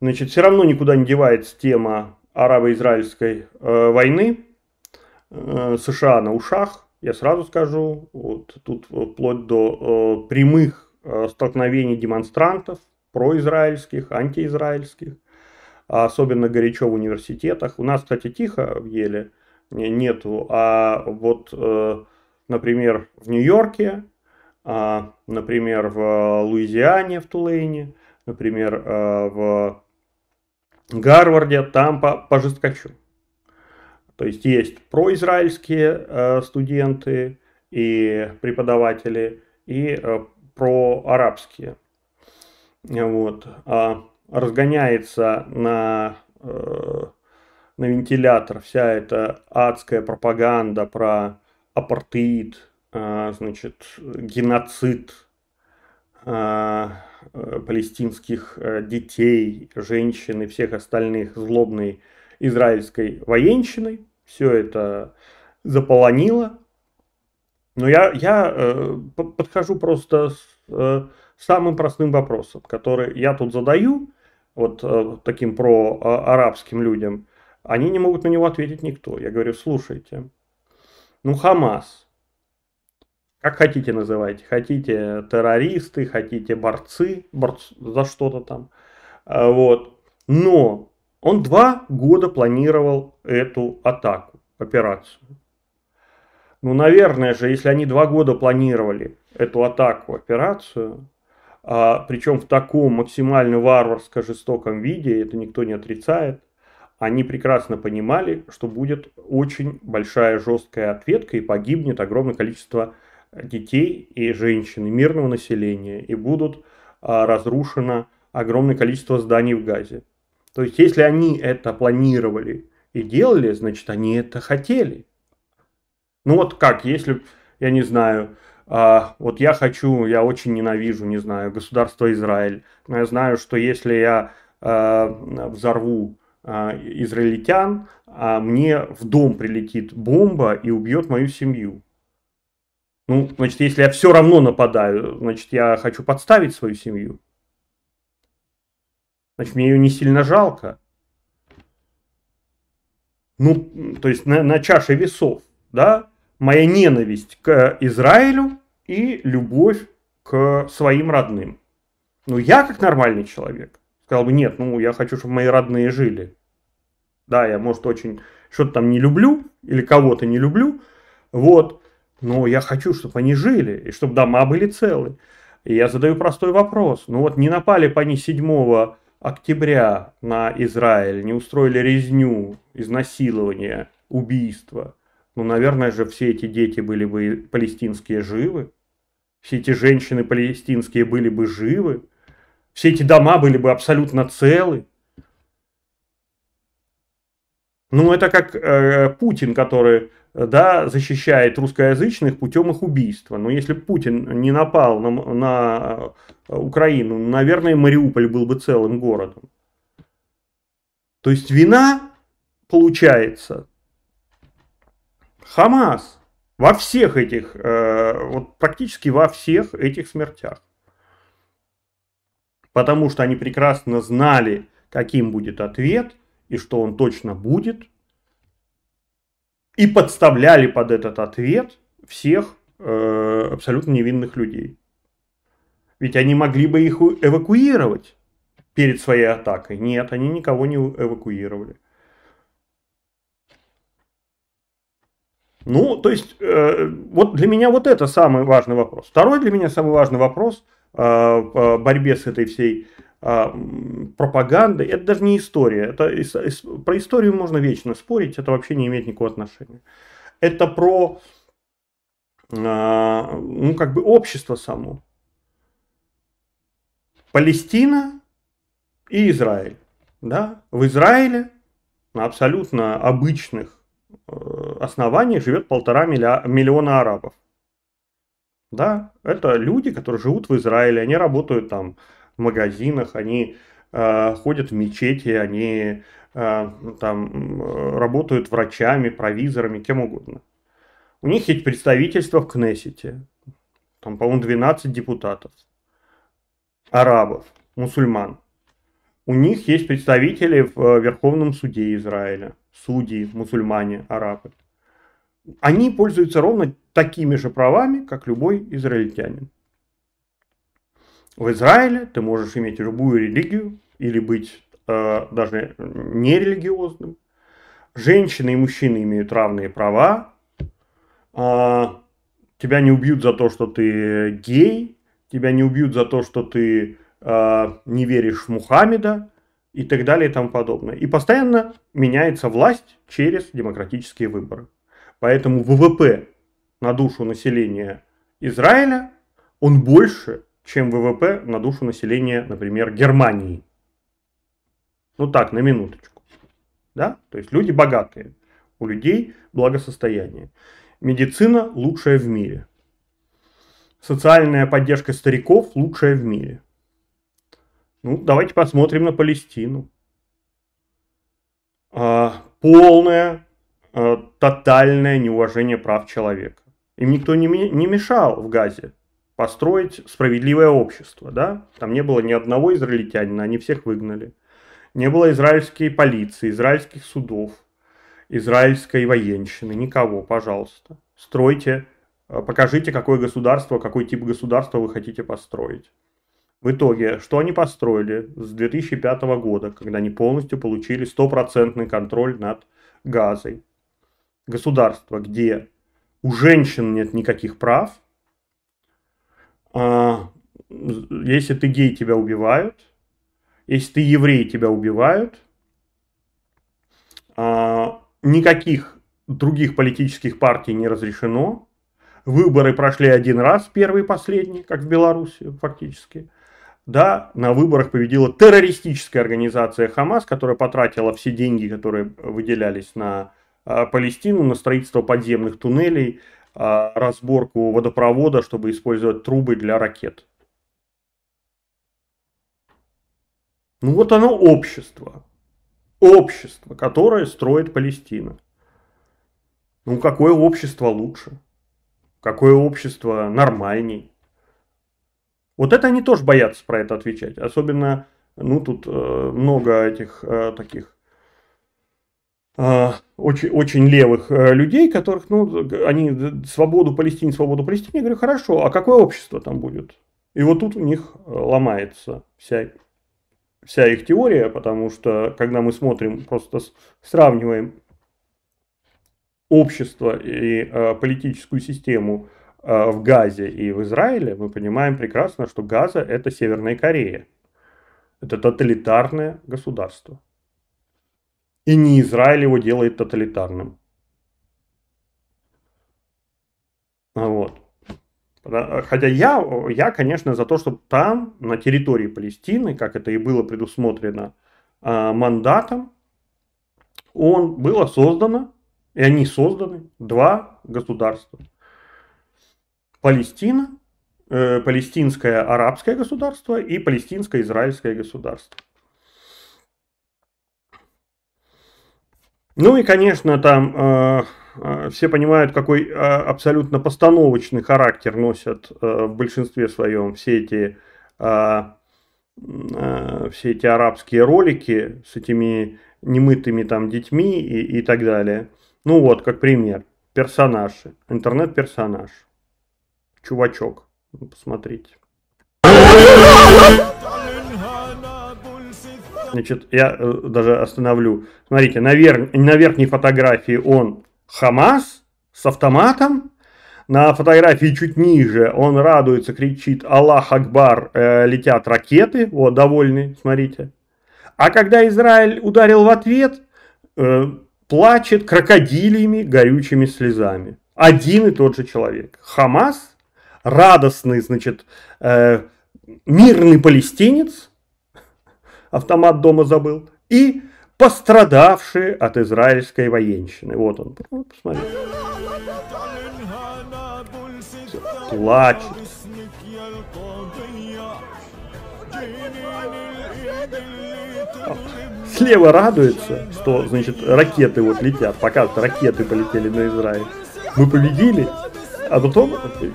Значит, все равно никуда не девается тема арабо-израильской э, войны. Э, США на ушах, я сразу скажу. Вот тут вплоть до э, прямых э, столкновений демонстрантов произраильских, антиизраильских. А особенно горячо в университетах. У нас, кстати, тихо в Еле нету. А вот, э, например, в Нью-Йорке, э, например, в э, Луизиане, в Тулейне, например, э, в Гарварде, там по, по жесткачу. То есть есть произраильские э, студенты и преподаватели, и э, проарабские. Вот. А разгоняется на, э, на вентилятор вся эта адская пропаганда про апартеид, э, значит, геноцид – Э, палестинских э, детей, женщин и всех остальных злобной израильской военщиной. Все это заполонило. Но я, я э, подхожу просто с самым простым вопросом, который я тут задаю, вот таким про арабским людям, они не могут на него ответить никто. Я говорю, слушайте, ну Хамас – как хотите называйте, хотите террористы, хотите борцы, борцы за что-то там, а, вот. Но он два года планировал эту атаку, операцию. Ну, наверное же, если они два года планировали эту атаку, операцию, а, причем в таком максимально варварско-жестоком виде, это никто не отрицает, они прекрасно понимали, что будет очень большая жесткая ответка и погибнет огромное количество детей и женщин, и мирного населения, и будут а, разрушено огромное количество зданий в Газе. То есть, если они это планировали и делали, значит, они это хотели. Ну вот как, если, я не знаю, а, вот я хочу, я очень ненавижу, не знаю, государство Израиль, но я знаю, что если я а, взорву израильтян, мне в дом прилетит бомба и убьет мою семью. Ну, значит, если я все равно нападаю, значит, я хочу подставить свою семью. Значит, мне ее не сильно жалко. Ну, то есть на, на чаше весов, да, моя ненависть к Израилю и любовь к своим родным. Ну, я как нормальный человек сказал бы, нет, ну, я хочу, чтобы мои родные жили. Да, я, может, очень что-то там не люблю или кого-то не люблю, вот, но я хочу, чтобы они жили, и чтобы дома были целы. И я задаю простой вопрос. Ну вот не напали бы они 7 октября на Израиль, не устроили резню, изнасилование, убийство. Ну, наверное же, все эти дети были бы палестинские живы. Все эти женщины палестинские были бы живы. Все эти дома были бы абсолютно целы. Ну, это как э, Путин, который да, защищает русскоязычных путем их убийства. Но если Путин не напал на, на э, Украину, наверное, Мариуполь был бы целым городом. То есть вина, получается, Хамас во всех этих, э, вот практически во всех этих смертях. Потому что они прекрасно знали, каким будет ответ, и что он точно будет – и подставляли под этот ответ всех э, абсолютно невинных людей. Ведь они могли бы их эвакуировать перед своей атакой. Нет, они никого не эвакуировали. Ну, то есть, э, вот для меня вот это самый важный вопрос. Второй для меня самый важный вопрос э, в э, борьбе с этой всей а, пропаганды. Это даже не история. Это, про историю можно вечно спорить, это вообще не имеет никакого отношения. Это про а, ну, как бы общество само. Палестина и Израиль. Да? В Израиле на абсолютно обычных э, основаниях живет полтора миллиона арабов. Да, это люди, которые живут в Израиле, они работают там магазинах, они э, ходят в мечети, они э, ну, там э, работают врачами, провизорами, кем угодно. У них есть представительство в Кнессете, там, по-моему, 12 депутатов, арабов, мусульман. У них есть представители в Верховном суде Израиля, судьи, мусульмане, арабы. Они пользуются ровно такими же правами, как любой израильтянин в Израиле ты можешь иметь любую религию или быть э, даже нерелигиозным. Женщины и мужчины имеют равные права. Э, тебя не убьют за то, что ты гей. Тебя не убьют за то, что ты э, не веришь в Мухаммеда и так далее и тому подобное. И постоянно меняется власть через демократические выборы. Поэтому ВВП на душу населения Израиля, он больше, чем ВВП на душу населения, например, Германии. Ну так, на минуточку. Да? То есть люди богатые, у людей благосостояние. Медицина лучшая в мире. Социальная поддержка стариков лучшая в мире. Ну, давайте посмотрим на Палестину. А, полное, а, тотальное неуважение прав человека. Им никто не, не мешал в Газе построить справедливое общество, да? Там не было ни одного израильтянина, они всех выгнали. Не было израильской полиции, израильских судов, израильской военщины, никого, пожалуйста. Стройте, э, покажите, какое государство, какой тип государства вы хотите построить. В итоге, что они построили с 2005 года, когда они полностью получили стопроцентный контроль над Газой? Государство, где у женщин нет никаких прав – а, если ты гей, тебя убивают. Если ты еврей, тебя убивают. А, никаких других политических партий не разрешено. Выборы прошли один раз, первый и последний, как в Беларуси фактически. Да, на выборах победила террористическая организация Хамас, которая потратила все деньги, которые выделялись на а, Палестину, на строительство подземных туннелей, а, разборку водопровода, чтобы использовать трубы для ракет. Ну вот оно общество. Общество, которое строит Палестина. Ну какое общество лучше? Какое общество нормальней? Вот это они тоже боятся про это отвечать. Особенно, ну тут э, много этих э, таких Э, очень, очень левых э, людей, которых, ну, они свободу Палестине, свободу Палестине, я говорю, хорошо, а какое общество там будет? И вот тут у них э, ломается вся, вся их теория, потому что, когда мы смотрим, просто сравниваем общество и э, политическую систему э, в Газе и в Израиле, мы понимаем прекрасно, что Газа – это Северная Корея. Это тоталитарное государство и не Израиль его делает тоталитарным. Вот. Э, хотя я, я, конечно, за то, чтобы там, на территории Палестины, как это и было предусмотрено а, мандатом, он было создано, и они созданы, два государства. Палестина, э, палестинское арабское государство и палестинское израильское государство. Ну и, конечно, там э, э, все понимают, какой э, абсолютно постановочный характер носят э, в большинстве своем все эти, э, э, все эти арабские ролики с этими немытыми там детьми и, и так далее. Ну вот, как пример, персонажи интернет-персонаж, чувачок, ну, посмотрите. Значит, я э, даже остановлю. Смотрите, на, вер... на верхней фотографии он Хамас с автоматом. На фотографии чуть ниже он радуется, кричит «Аллах Акбар!» э, Летят ракеты. Вот, довольный, смотрите. А когда Израиль ударил в ответ, э, плачет крокодилиями, горючими слезами. Один и тот же человек. Хамас, радостный, значит, э, мирный палестинец – автомат дома забыл, и пострадавшие от израильской военщины. Вот он, ну, посмотрите, Все, плачет. А, слева радуется, что, значит, ракеты вот летят, показывают, ракеты полетели на Израиль. Мы победили, а потом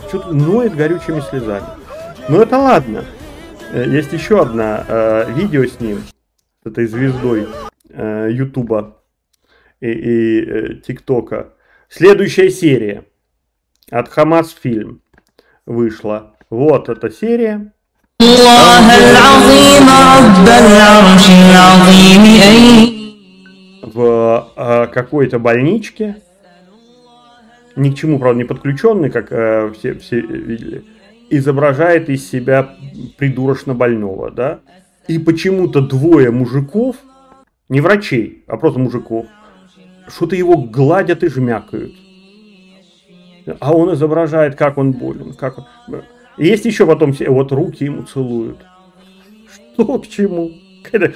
что-то ноет горючими слезами. Но ну, это ладно. Э, есть еще одна э, видео с ним, с этой звездой э, Ютуба и, и э, ТикТока. Следующая серия от Хамас фильм вышла. Вот эта серия. В э, какой-то больничке, ни к чему, правда, не подключенный, как э, все, все видели изображает из себя придурочно больного, да? И почему-то двое мужиков, не врачей, а просто мужиков, что-то его гладят и жмякают. А он изображает, как он болен. Как он... есть еще потом, вот руки ему целуют. Что к чему? Какая-то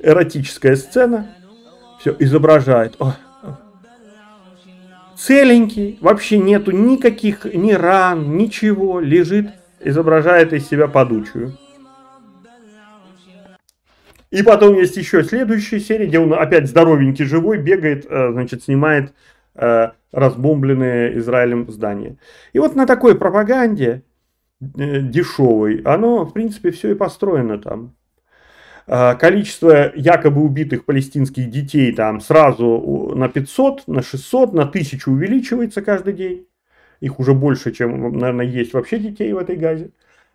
эротическая сцена. Все, изображает. Ой, целенький, вообще нету никаких ни ран, ничего, лежит, изображает из себя подучую. И потом есть еще следующая серия, где он опять здоровенький, живой, бегает, э, значит, снимает э, разбомбленные Израилем здания. И вот на такой пропаганде э, дешевой, оно, в принципе, все и построено там. А, количество якобы убитых палестинских детей там сразу на 500, на 600, на 1000 увеличивается каждый день. Их уже больше, чем, наверное, есть вообще детей в этой газе.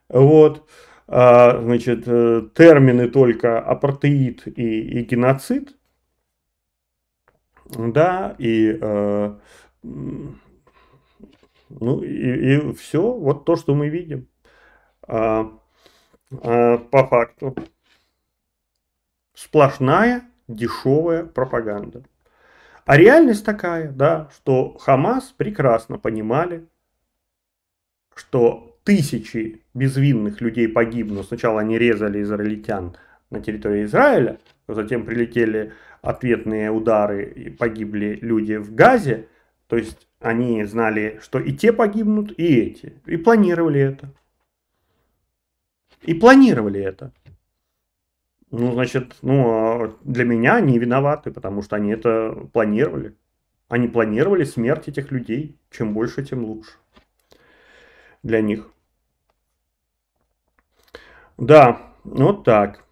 Вот. А, значит, э, термины только апартеид и, и геноцид. Да, и э, ну и, и все, вот то, что мы видим а, по факту. Сплошная дешевая пропаганда. А реальность такая, да, что Хамас прекрасно понимали, что тысячи безвинных людей погибнут. Сначала они резали израильтян на территории Израиля, затем прилетели ответные удары и погибли люди в Газе. То есть они знали, что и те погибнут, и эти. И планировали это. И планировали это. Ну, значит, ну, а для меня они виноваты, потому что они это планировали. Они планировали смерть этих людей. Чем больше, тем лучше. Для них. Да, вот так.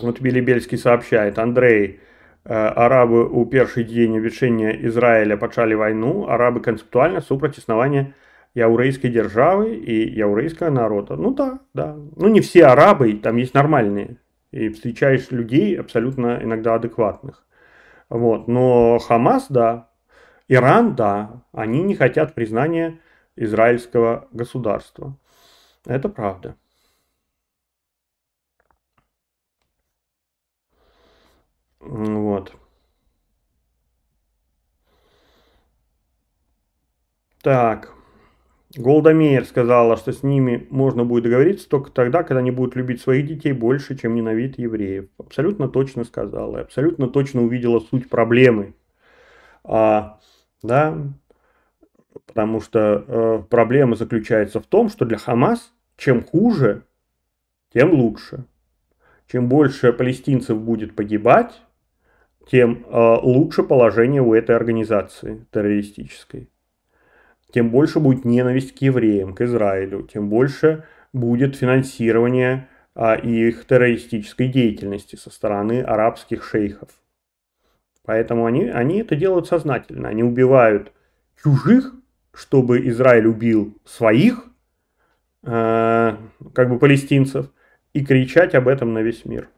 Вот Белебельский сообщает, Андрей, э, арабы у перший день увішэння Израиля пачалі войну, арабы концептуально супраць існавання яурейской державы и яурейского народа. Ну да, да. Ну не все арабы, там есть нормальные. И встречаешь людей абсолютно иногда адекватных. Вот. Но Хамас, да. Иран, да. Они не хотят признания израильского государства. Это правда. Вот. Так. Голдомейер сказала, что с ними можно будет договориться только тогда, когда они будут любить своих детей больше, чем ненавидят евреев. Абсолютно точно сказала, абсолютно точно увидела суть проблемы. А, да, потому что э, проблема заключается в том, что для Хамас чем хуже, тем лучше. Чем больше палестинцев будет погибать, тем э, лучше положение у этой организации террористической тем больше будет ненависть к евреям, к Израилю, тем больше будет финансирование а, их террористической деятельности со стороны арабских шейхов. Поэтому они, они это делают сознательно. Они убивают чужих, чтобы Израиль убил своих, э, как бы палестинцев, и кричать об этом на весь мир.